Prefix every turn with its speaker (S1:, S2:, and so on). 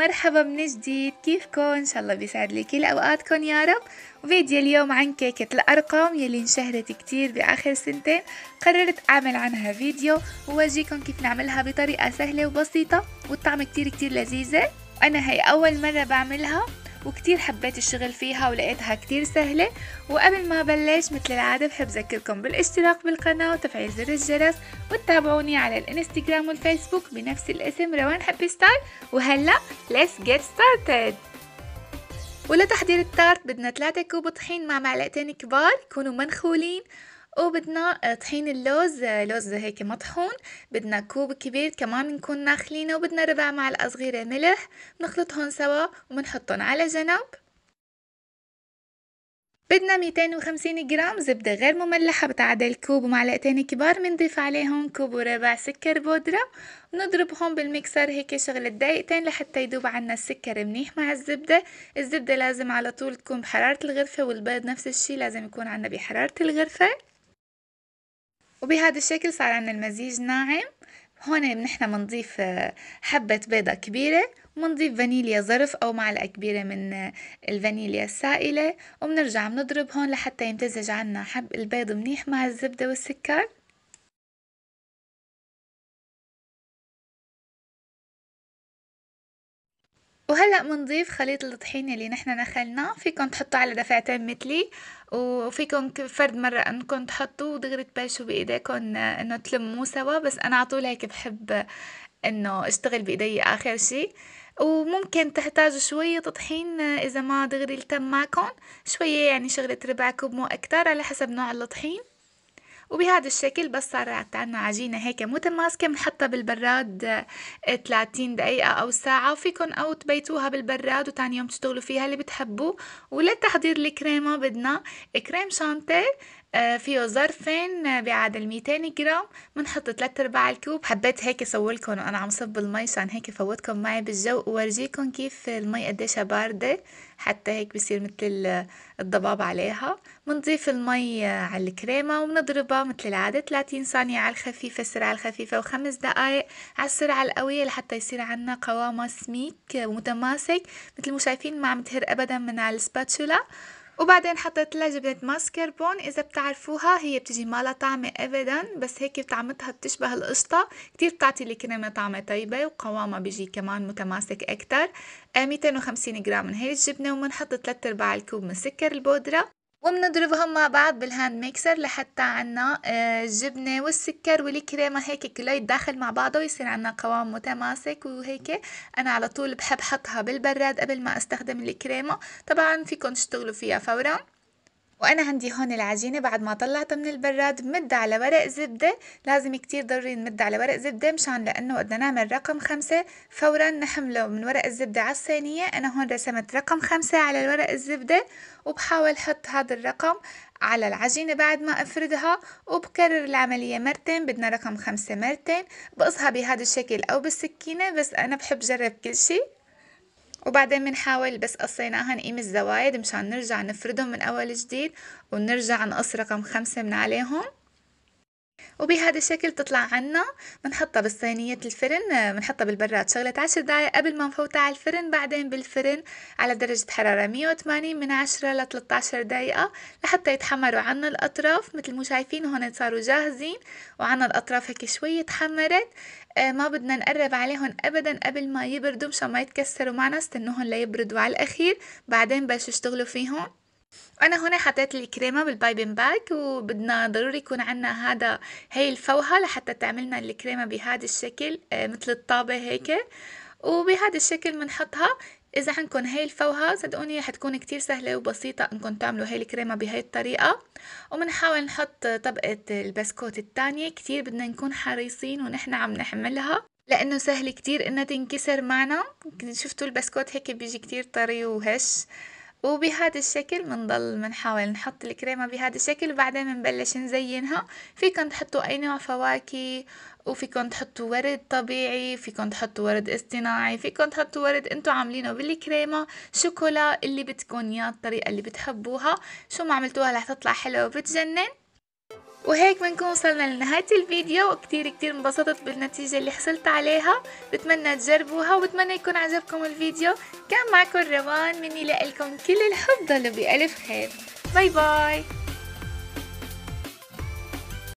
S1: ومرحبا من جديد كيفكن ان شاء الله بيسعد لي كل اوقاتكن يا رب وفيديو اليوم عن كيكة الارقام يلي انشهرت كتير باخر سنتين قررت اعمل عنها فيديو وواجيكم كيف نعملها بطريقة سهلة وبسيطة والطعم كتير كتير لذيذة انا هي اول مرة بعملها وكتير حبيت الشغل فيها ولقيتها كتير سهلة وقبل ما بلش مثل العادة بحب ذكركم بالاشتراك بالقناة وتفعيل زر الجرس وتتابعوني على الانستغرام والفيسبوك بنفس الاسم روان حبي ستايل وهلأ let's get started ولتحضير التارت بدنا 3 كوب طحين مع معلقتين كبار يكونوا منخولين وبدنا آه، طحين اللوز آه، لوز هيك مطحون بدنا كوب كبير كمان نكون ناخلينه وبدنا ربع معلقة صغيرة ملح بنخلطهم سوا وبنحطهم على جنب بدنا 250 جرام زبدة غير مملحة بتعادل كوب ومعلقتين كبار بنضيف عليهم كوب وربع سكر بودرة بنضربهم بالمكسر هيك شغلة دقيقتين لحتى يدوب عنا السكر منيح مع الزبدة الزبدة لازم على طول تكون بحرارة الغرفة والبيض نفس الشي لازم يكون عنا بحرارة الغرفة وبهذا الشكل صار عندنا المزيج ناعم هون نحن بنضيف آه، حبة بيضة كبيرة ومنضيف فانيليا ظرف أو معلقة كبيرة من آه، الفانيليا السائلة وبنرجع بنضرب هون لحتى يمتزج عنا حب البيض منيح مع الزبدة والسكر وهلأ منضيف خليط الطحينة اللي نحنا نخلناه فيكم تحطوه على دفعتين مثلي وفيكم فرد مرة انكم تحطوا ودغري تبلشوا بايديكم انه تلموه سوا بس انا على طول هيك بحب انه اشتغل بايدي اخر شي وممكن تحتاجوا شوية طحين اذا ما دغري التم معكم شوية يعني شغلة ربع كوب مو اكتر على حسب نوع الطحين وبهذا الشكل بس صارت عنا عجينة هيك متماسكة بنحطها بالبراد 30 آه، دقيقة أو ساعة وفيكن أو تبيتوها بالبراد وتاني يوم تشتغلوا فيها اللي بتحبوا ولتحضير الكريمة بدنا كريم شانتيه آه، فيه ظرفين آه، بعادل 200 جرام بنحط 3 ارباع الكوب حبيت هيك اسويلكم وانا عم صب المي عشان هيك فوتكم معي بالجو وورجيكم كيف المي قديش بارده حتى هيك بصير مثل الضباب عليها بنضيف المي آه، على الكريمه وبنضربها مثل العاده 30 ثانيه على الخفيفه السرعه الخفيفه وخمس دقائق على السرعه القويه لحتى يصير عنا قوامه سميك ومتماسك مثل ما شايفين ما عم تهر ابدا من على السباتشولا وبعدين حطيت لها جبنة ماسكربون إذا بتعرفوها هي بتجي مالها طعمة أبدا بس هيك طعمتها بتشبه القشطة كتير بتعطي الكريمة طعمة طيبة وقوامها بيجي كمان متماسك أكتر 250 آه، جرام من هاي الجبنة ومنحط 3 أرباع الكوب من سكر البودرة وبنضربهم مع بعض بالهاند ميكسر لحتى عنا آه، الجبنة والسكر والكريمة هيك كله يتداخل مع بعضه ويصير عنا قوام متماسك وهيك أنا على طول بحب حطها بالبراد قبل ما استخدم الكريمة طبعا فيكن تشتغلوا فيها فورا وانا عندي هون العجينه بعد ما طلعتها من البراد بمد على ورق زبده لازم كتير ضروري نمد على ورق زبده مشان لانه بدنا نعمل رقم خمسة فورا نحمله من ورق الزبده على الصينيه انا هون رسمت رقم خمسة على الورق الزبده وبحاول حط هذا الرقم على العجينة بعد ما أفردها وبكرر العملية مرتين بدنا رقم خمسة مرتين بقصها بهذا الشكل أو بالسكينة بس أنا بحب جرب كل شي وبعدين بنحاول بس قصيناها نقيم الزوايد مشان نرجع نفردهم من أول جديد ونرجع نقص رقم خمسة من عليهم وبهذا الشكل تطلع عنا بنحطها بالصينية الفرن بنحطها آه، بالبراد شغلة عشر دقايق قبل ما نفوتها على الفرن بعدين بالفرن على درجة حرارة 180 من 10 ل 13 دقيقة لحتى يتحمروا عنا الأطراف مثل ما شايفين هون صاروا جاهزين وعنا الأطراف هيك شوي تحمرت آه، ما بدنا نقرب عليهم ابدا قبل ما يبردوا مشان ما يتكسروا معنا استنوهم ليبردوا على الاخير بعدين بلشوا يشتغلوا فيهم انا هنا حطيت الكريمه بالبايبن باك وبدنا ضروري يكون عنا هذا هي الفوهه لحتى تعملنا الكريمه بهذا الشكل آه، مثل الطابه هيك وبهذا الشكل بنحطها اذا عندكم هي الفوهه صدقوني حتكون كتير سهله وبسيطه انكم تعملوا هي الكريمه بهي الطريقه وبنحاول نحط طبقه البسكوت الثانيه كتير بدنا نكون حريصين ونحن عم نحملها لانه سهل كتير انها تنكسر معنا شفتوا البسكوت هيك بيجي كتير طري وهش وبهذا الشكل بنضل بنحاول نحط الكريمه بهذا الشكل وبعدين بنبلش نزينها فيكن تحطوا اي نوع فواكه وفيكن تحطوا ورد طبيعي فيكن تحطوا ورد اصطناعي فيكن تحطوا ورد انتو عاملينه بالكريمه شوكولا اللي بتكون يا الطريقه اللي بتحبوها شو ما عملتوها رح تطلع حلوه وبتجنن وهيك بنكون وصلنا لنهاية الفيديو كتير كتير انبسطت بالنتيجة اللي حصلت عليها بتمنى تجربوها وبتمنى يكون عجبكم الفيديو كان معكم روان مني لكم كل الحب ضلوا بألف خير باي باي